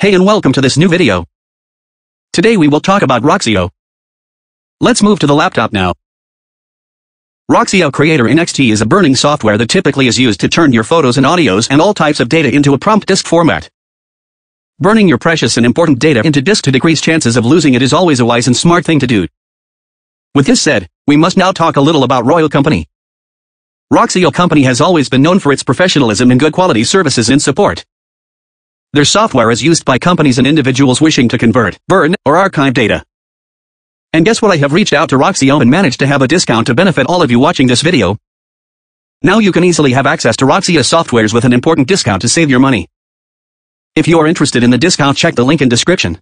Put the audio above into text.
Hey and welcome to this new video. Today we will talk about Roxio. Let's move to the laptop now. Roxio Creator NXT is a burning software that typically is used to turn your photos and audios and all types of data into a prompt disk format. Burning your precious and important data into disk to decrease chances of losing it is always a wise and smart thing to do. With this said, we must now talk a little about Royal Company. Roxio Company has always been known for its professionalism and good quality services and support. Their software is used by companies and individuals wishing to convert, burn, or archive data. And guess what I have reached out to Roxio and managed to have a discount to benefit all of you watching this video. Now you can easily have access to Roxia softwares with an important discount to save your money. If you are interested in the discount check the link in description.